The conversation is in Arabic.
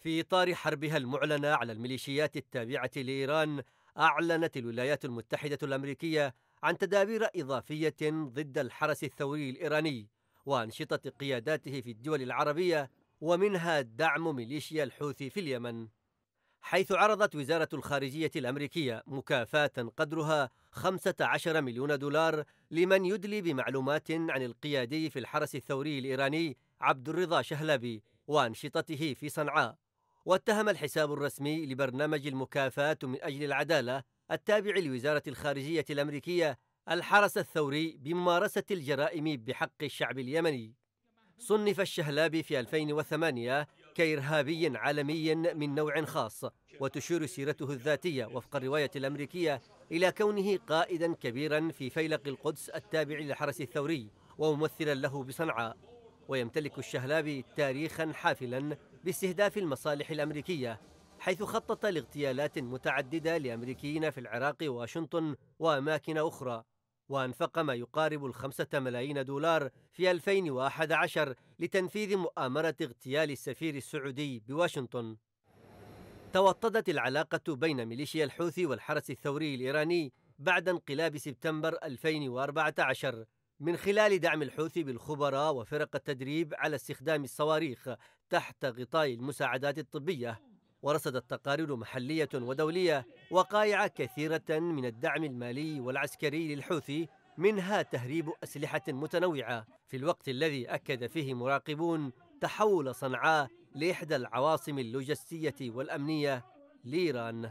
في إطار حربها المعلنة على الميليشيات التابعة لإيران أعلنت الولايات المتحدة الأمريكية عن تدابير إضافية ضد الحرس الثوري الإيراني وأنشطة قياداته في الدول العربية ومنها دعم ميليشيا الحوثي في اليمن حيث عرضت وزارة الخارجية الأمريكية مكافاة قدرها 15 مليون دولار لمن يدلي بمعلومات عن القيادي في الحرس الثوري الإيراني عبد الرضا شهلبي وأنشطته في صنعاء واتهم الحساب الرسمي لبرنامج المكافاه من اجل العداله التابع لوزاره الخارجيه الامريكيه الحرس الثوري بممارسه الجرائم بحق الشعب اليمني. صنف الشهلابي في 2008 كإرهابي عالمي من نوع خاص وتشير سيرته الذاتية وفق الرواية الأمريكية إلى كونه قائدا كبيرا في فيلق القدس التابع للحرس الثوري وممثلا له بصنعاء ويمتلك الشهلابي تاريخا حافلا لاستهداف المصالح الأمريكية حيث خطط لاغتيالات متعددة لأمريكيين في العراق واشنطن وأماكن أخرى وأنفق ما يقارب الخمسة ملايين دولار في 2011 لتنفيذ مؤامرة اغتيال السفير السعودي بواشنطن توطدت العلاقة بين ميليشيا الحوثي والحرس الثوري الإيراني بعد انقلاب سبتمبر 2014 من خلال دعم الحوثي بالخبراء وفرق التدريب على استخدام الصواريخ تحت غطاء المساعدات الطبية ورصدت تقارير محلية ودولية وقائع كثيرة من الدعم المالي والعسكري للحوثي منها تهريب أسلحة متنوعة في الوقت الذي أكد فيه مراقبون تحول صنعاء لإحدى العواصم اللوجستية والأمنية لإيران